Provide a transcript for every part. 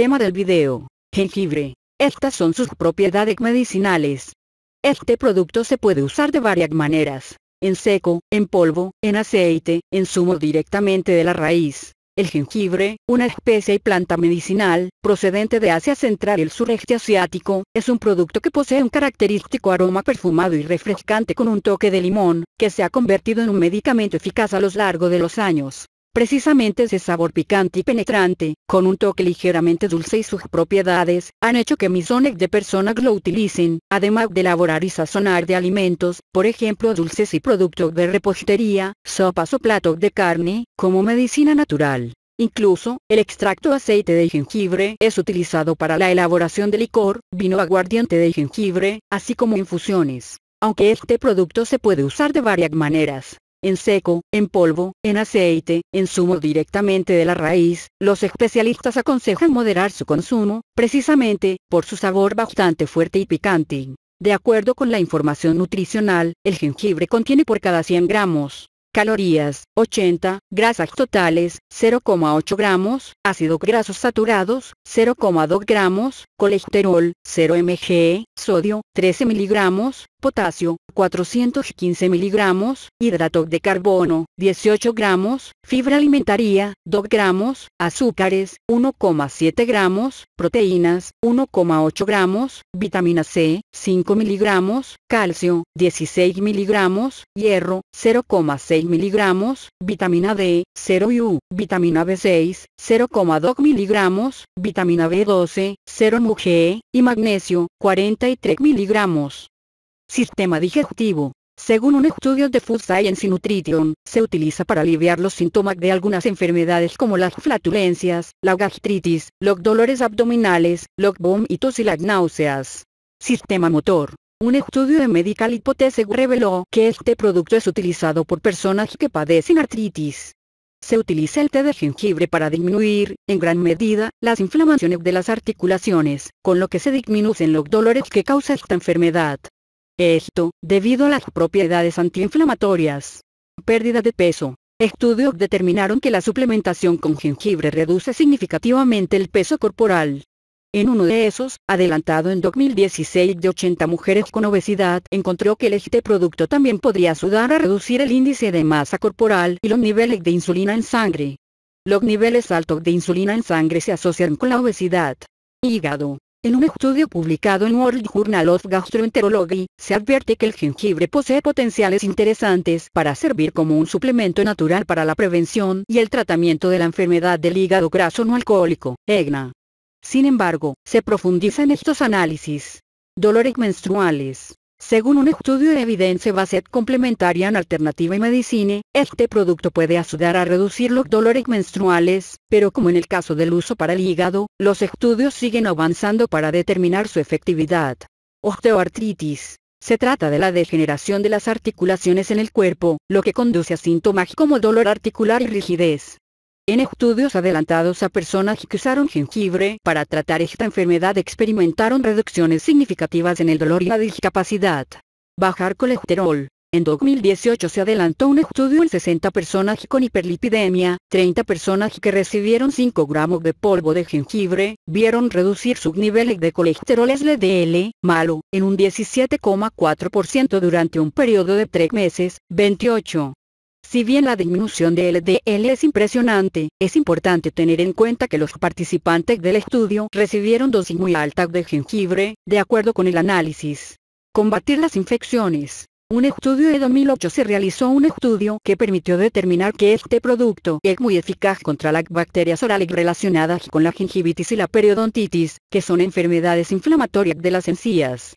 Tema del video. Jengibre. Estas son sus propiedades medicinales. Este producto se puede usar de varias maneras. En seco, en polvo, en aceite, en zumo directamente de la raíz. El jengibre, una especie y planta medicinal, procedente de Asia Central y el sureste asiático, es un producto que posee un característico aroma perfumado y refrescante con un toque de limón, que se ha convertido en un medicamento eficaz a lo largo de los años. Precisamente ese sabor picante y penetrante, con un toque ligeramente dulce y sus propiedades, han hecho que millones de personas lo utilicen, además de elaborar y sazonar de alimentos, por ejemplo dulces y productos de repostería, sopas o platos de carne, como medicina natural. Incluso, el extracto aceite de jengibre es utilizado para la elaboración de licor, vino aguardiente de jengibre, así como infusiones. Aunque este producto se puede usar de varias maneras, en seco, en polvo, en aceite, en zumo directamente de la raíz, los especialistas aconsejan moderar su consumo, precisamente, por su sabor bastante fuerte y picante. De acuerdo con la información nutricional, el jengibre contiene por cada 100 gramos Calorías, 80, grasas totales, 0,8 gramos, ácido grasos saturados, 0,2 gramos, colesterol, 0 mg, sodio, 13 miligramos, potasio, 415 miligramos, hidrato de carbono, 18 gramos, fibra alimentaria, 2 gramos, azúcares, 1,7 gramos, proteínas, 1,8 gramos, vitamina C, 5 miligramos, calcio, 16 miligramos, hierro, 0,6 miligramos, vitamina D, 0 U, vitamina B6, 0,2 miligramos, vitamina B12, 0 mg, y magnesio, 43 miligramos. Sistema digestivo. Según un estudio de Food Science y Nutrition, se utiliza para aliviar los síntomas de algunas enfermedades como las flatulencias, la gastritis, los dolores abdominales, los vómitos y las náuseas. Sistema motor. Un estudio de Medical Hypothesis reveló que este producto es utilizado por personas que padecen artritis. Se utiliza el té de jengibre para disminuir, en gran medida, las inflamaciones de las articulaciones, con lo que se disminuyen los dolores que causa esta enfermedad. Esto, debido a las propiedades antiinflamatorias. Pérdida de peso. Estudios determinaron que la suplementación con jengibre reduce significativamente el peso corporal. En uno de esos, adelantado en 2016 de 80 mujeres con obesidad, encontró que el este producto también podría ayudar a reducir el índice de masa corporal y los niveles de insulina en sangre. Los niveles altos de insulina en sangre se asocian con la obesidad. Hígado. En un estudio publicado en World Journal of Gastroenterology, se advierte que el jengibre posee potenciales interesantes para servir como un suplemento natural para la prevención y el tratamiento de la enfermedad del hígado graso no alcohólico, EGNA. Sin embargo, se profundiza en estos análisis. Dolores menstruales. Según un estudio de evidencia base complementaria en alternativa y medicina, este producto puede ayudar a reducir los dolores menstruales, pero como en el caso del uso para el hígado, los estudios siguen avanzando para determinar su efectividad. Osteoartritis. Se trata de la degeneración de las articulaciones en el cuerpo, lo que conduce a síntomas como dolor articular y rigidez. En estudios adelantados a personas que usaron jengibre para tratar esta enfermedad experimentaron reducciones significativas en el dolor y la discapacidad. Bajar colesterol. En 2018 se adelantó un estudio en 60 personas con hiperlipidemia, 30 personas que recibieron 5 gramos de polvo de jengibre, vieron reducir sus niveles de colesterol LDL, malo, en un 17,4% durante un periodo de 3 meses, 28. Si bien la disminución de LDL es impresionante, es importante tener en cuenta que los participantes del estudio recibieron dosis muy altas de jengibre, de acuerdo con el análisis. Combatir las infecciones. Un estudio de 2008 se realizó un estudio que permitió determinar que este producto es muy eficaz contra las bacterias orales relacionadas con la gingivitis y la periodontitis, que son enfermedades inflamatorias de las encías.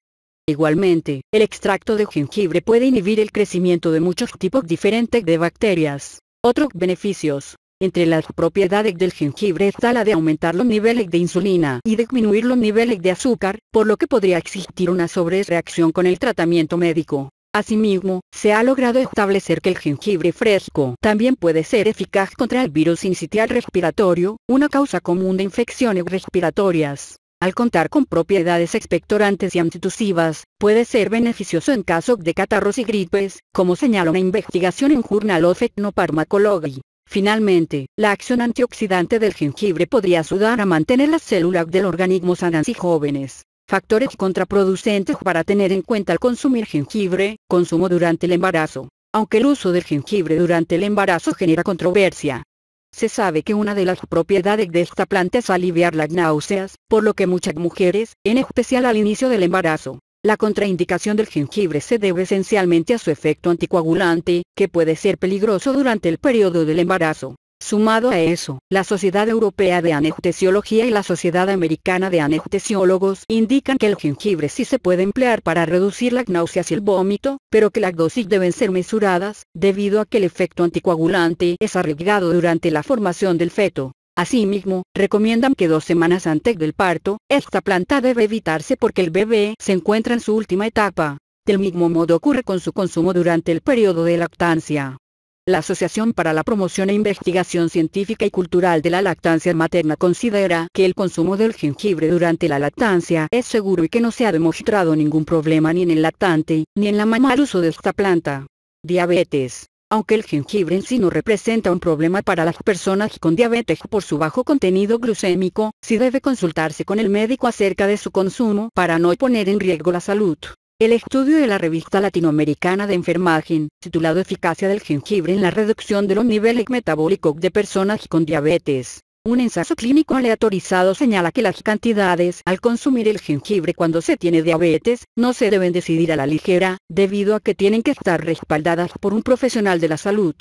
Igualmente, el extracto de jengibre puede inhibir el crecimiento de muchos tipos diferentes de bacterias. Otros beneficios. Entre las propiedades del jengibre está la de aumentar los niveles de insulina y disminuir los niveles de azúcar, por lo que podría existir una sobrereacción con el tratamiento médico. Asimismo, se ha logrado establecer que el jengibre fresco también puede ser eficaz contra el virus incitial respiratorio, una causa común de infecciones respiratorias al contar con propiedades expectorantes y antitusivas, puede ser beneficioso en caso de catarros y gripes, como señala una investigación en Journal of Ethnopharmacology. Finalmente, la acción antioxidante del jengibre podría ayudar a mantener las células del organismo sanas y jóvenes. Factores contraproducentes para tener en cuenta al consumir jengibre, consumo durante el embarazo. Aunque el uso del jengibre durante el embarazo genera controversia, se sabe que una de las propiedades de esta planta es aliviar las náuseas, por lo que muchas mujeres, en especial al inicio del embarazo, la contraindicación del jengibre se debe esencialmente a su efecto anticoagulante, que puede ser peligroso durante el periodo del embarazo. Sumado a eso, la Sociedad Europea de Anestesiología y la Sociedad Americana de Anestesiólogos indican que el jengibre sí se puede emplear para reducir la náuseas y el vómito, pero que las dosis deben ser mesuradas, debido a que el efecto anticoagulante es arriesgado durante la formación del feto. Asimismo, recomiendan que dos semanas antes del parto, esta planta debe evitarse porque el bebé se encuentra en su última etapa. Del mismo modo ocurre con su consumo durante el periodo de lactancia. La Asociación para la Promoción e Investigación Científica y Cultural de la Lactancia Materna considera que el consumo del jengibre durante la lactancia es seguro y que no se ha demostrado ningún problema ni en el lactante, ni en la mamá al uso de esta planta. Diabetes. Aunque el jengibre en sí no representa un problema para las personas con diabetes por su bajo contenido glucémico, sí debe consultarse con el médico acerca de su consumo para no poner en riesgo la salud. El estudio de la revista latinoamericana de enfermagen, titulado Eficacia del jengibre en la reducción de los niveles metabólicos de personas con diabetes, un ensayo clínico aleatorizado señala que las cantidades al consumir el jengibre cuando se tiene diabetes no se deben decidir a la ligera, debido a que tienen que estar respaldadas por un profesional de la salud.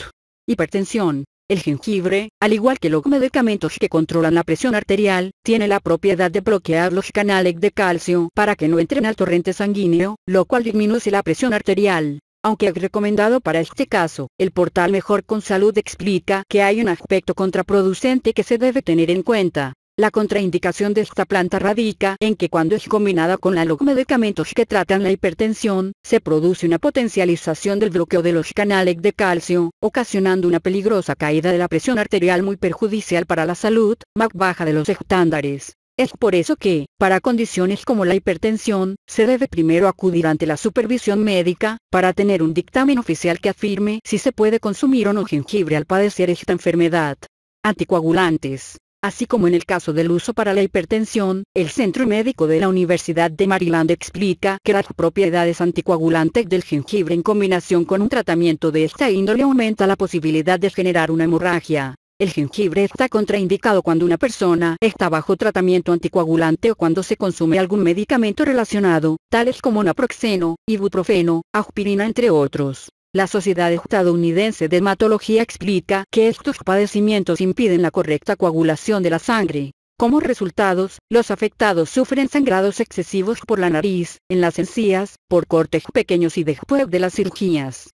Hipertensión, el jengibre, al igual que los medicamentos que controlan la presión arterial, tiene la propiedad de bloquear los canales de calcio para que no entren al torrente sanguíneo, lo cual disminuye la presión arterial. Aunque es recomendado para este caso, el portal Mejor con Salud explica que hay un aspecto contraproducente que se debe tener en cuenta. La contraindicación de esta planta radica en que cuando es combinada con los medicamentos que tratan la hipertensión, se produce una potencialización del bloqueo de los canales de calcio, ocasionando una peligrosa caída de la presión arterial muy perjudicial para la salud, más baja de los estándares. Es por eso que, para condiciones como la hipertensión, se debe primero acudir ante la supervisión médica, para tener un dictamen oficial que afirme si se puede consumir o no jengibre al padecer esta enfermedad. Anticoagulantes así como en el caso del uso para la hipertensión, el Centro Médico de la Universidad de Maryland explica que las propiedades anticoagulantes del jengibre en combinación con un tratamiento de esta índole aumenta la posibilidad de generar una hemorragia. El jengibre está contraindicado cuando una persona está bajo tratamiento anticoagulante o cuando se consume algún medicamento relacionado, tales como naproxeno, ibuprofeno, aspirina entre otros. La Sociedad Estadounidense de Hematología explica que estos padecimientos impiden la correcta coagulación de la sangre. Como resultados, los afectados sufren sangrados excesivos por la nariz, en las encías, por cortes pequeños y después de las cirugías.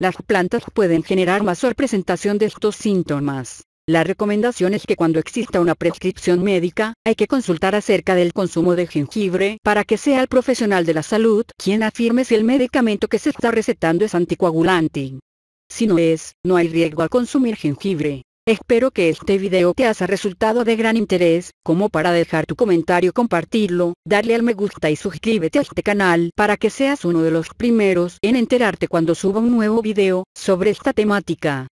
Las plantas pueden generar mayor presentación de estos síntomas. La recomendación es que cuando exista una prescripción médica, hay que consultar acerca del consumo de jengibre para que sea el profesional de la salud quien afirme si el medicamento que se está recetando es anticoagulante. Si no es, no hay riesgo al consumir jengibre. Espero que este video te haya resultado de gran interés, como para dejar tu comentario compartirlo, darle al me gusta y suscríbete a este canal para que seas uno de los primeros en enterarte cuando suba un nuevo video sobre esta temática.